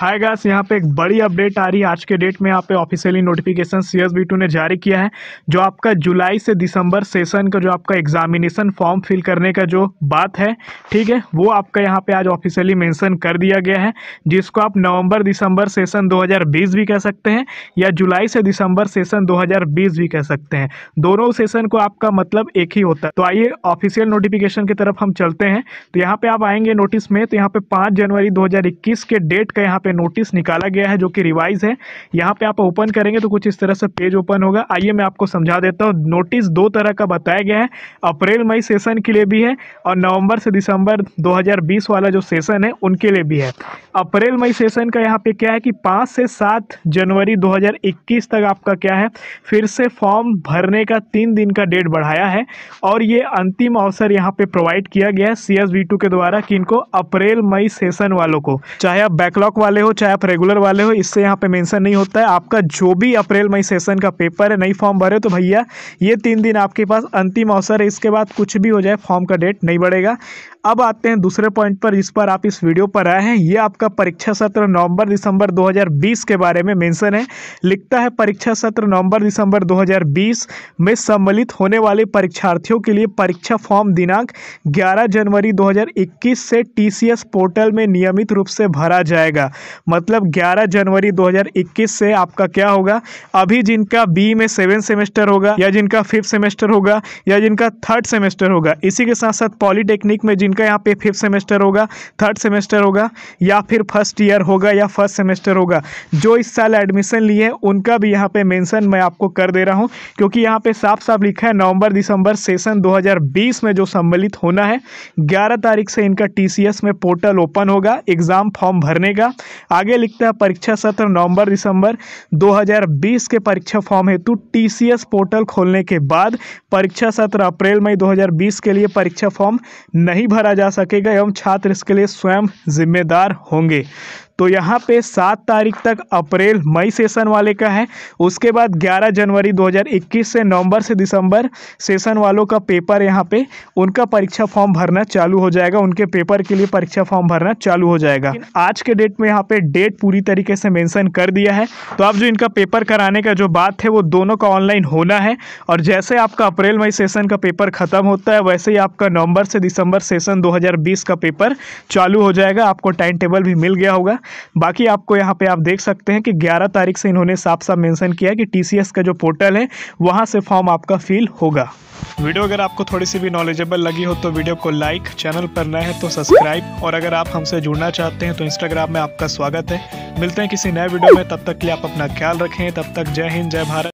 हाय गास यहाँ पे एक बड़ी अपडेट आ रही है आज के डेट में यहाँ पे officially notification C S B two ने जारी किया है जो आपका जुलाई से दिसंबर सेशन का जो आपका एग्जामिनेशन फॉर्म फिल करने का जो बात है ठीक है वो आपका यहाँ पे आज ऑफिशियली मेंशन कर दिया गया है जिसको आप नवंबर दिसंबर सेशन दो भी कह सकते हैं या जुलाई से दिसंबर सेशन दो भी कह सकते हैं दोनों सेशन को आपका मतलब एक ही होता है तो आइए ऑफिशियल नोटिफिकेशन की तरफ हम चलते हैं तो यहाँ पर आप आएंगे नोटिस में तो यहाँ पर पाँच जनवरी दो के डेट का यहाँ पे नोटिस निकाला गया है जो कि रिवाइज है यहाँ पे आप ओपन करेंगे तो कुछ इस तरह से पेज ओपन होगा आइए मैं आपको समझा देता हूँ नोटिस दो तरह का बताया गया है अप्रैल मई सेशन के लिए भी है और नवंबर से दिसंबर 2020 वाला जो सेशन है उनके लिए भी है अप्रैल मई सेशन का यहाँ पे क्या है कि पाँच से सात जनवरी 2021 तक आपका क्या है फिर से फॉर्म भरने का तीन दिन का डेट बढ़ाया है और ये अंतिम अवसर यहाँ पे प्रोवाइड किया गया है सी एस के द्वारा कि इनको अप्रैल मई सेशन वालों को चाहे आप बैकलॉग वाले हो चाहे आप रेगुलर वाले हो इससे यहाँ पे मैंसन नहीं होता है आपका जो भी अप्रैल मई सेशन का पेपर है नई फॉर्म भरे तो भैया ये तीन दिन आपके पास अंतिम अवसर है इसके बाद कुछ भी हो जाए फॉर्म का डेट नहीं बढ़ेगा अब आते हैं दूसरे पॉइंट पर इस पर आप इस वीडियो पर आए हैं ये आपका परीक्षा सत्र नवंबर दिसंबर 2020 के बारे में मेंशन है लिखता है परीक्षा सत्र नवंबर दिसंबर 2020 में सम्मिलित होने वाले परीक्षार्थियों के लिए परीक्षा फॉर्म दिनांक 11 जनवरी 2021 से टी पोर्टल में नियमित रूप से भरा जाएगा मतलब ग्यारह जनवरी दो से आपका क्या होगा अभी जिनका बी में सेवन सेमेस्टर होगा या जिनका फिफ्थ सेमेस्टर होगा या जिनका थर्ड सेमेस्टर होगा इसी के साथ साथ पॉलीटेक्निक में जिनका यहाँ पे फिफ्थ सेमेस्टर होगा थर्ड सेमेस्टर होगा या फिर फर्स्ट ईयर होगा या फर्स्ट सेमेस्टर होगा जो इस साल एडमिशन लिए हैं उनका भी यहाँ पे मेंशन मैं आपको कर दे रहा हूँ क्योंकि यहाँ पे साफ साफ लिखा है नवंबर दिसंबर सेशन 2020 में जो सम्मिलित होना है ग्यारह तारीख से इनका टी में पोर्टल ओपन होगा एग्ज़ाम फॉर्म भरने का आगे लिखता है परीक्षा सत्र नवम्बर दिसंबर दो के परीक्षा फॉर्म हेतु टी पोर्टल खोलने के बाद परीक्षा सत्र अप्रैल मई दो के लिए परीक्षा फॉर्म नहीं भरा जा सकेगा एवं छात्र इसके लिए स्वयं जिम्मेदार होंगे तो यहाँ पे सात तारीख तक अप्रैल मई सेशन वाले का है उसके बाद ग्यारह जनवरी 2021 से नवंबर से दिसंबर सेशन वालों का पेपर यहाँ पे उनका परीक्षा फॉर्म भरना चालू हो जाएगा उनके पेपर के लिए परीक्षा फॉर्म भरना चालू हो जाएगा आज के डेट में यहाँ पे डेट पूरी तरीके से मेंशन कर दिया है तो आप जो इनका पेपर कराने का जो बात है वो दोनों का ऑनलाइन होना है और जैसे आपका अप्रैल मई सेशन का पेपर ख़त्म होता है वैसे ही आपका नवंबर से दिसंबर सेशन 2020 का पेपर चालू हो जाएगा आपको टाइम टेबल भी मिल गया होगा बाकी आपको यहाँ पे आप देख सकते हैं कि 11 तारीख से इन्होंने साफ साफ मेंशन किया कि टीसीएस का जो पोर्टल है वहाँ से फॉर्म आपका फिल होगा वीडियो अगर आपको थोड़ी सी भी नॉलेजेबल लगी हो तो वीडियो को लाइक चैनल पर नए हैं तो सब्सक्राइब और अगर आप हमसे जुड़ना चाहते हैं तो इंस्टाग्राम में आपका स्वागत है मिलते हैं किसी नए वीडियो में तब तक के लिए आप अपना ख्याल रखें तब तक जय हिंद जय भारत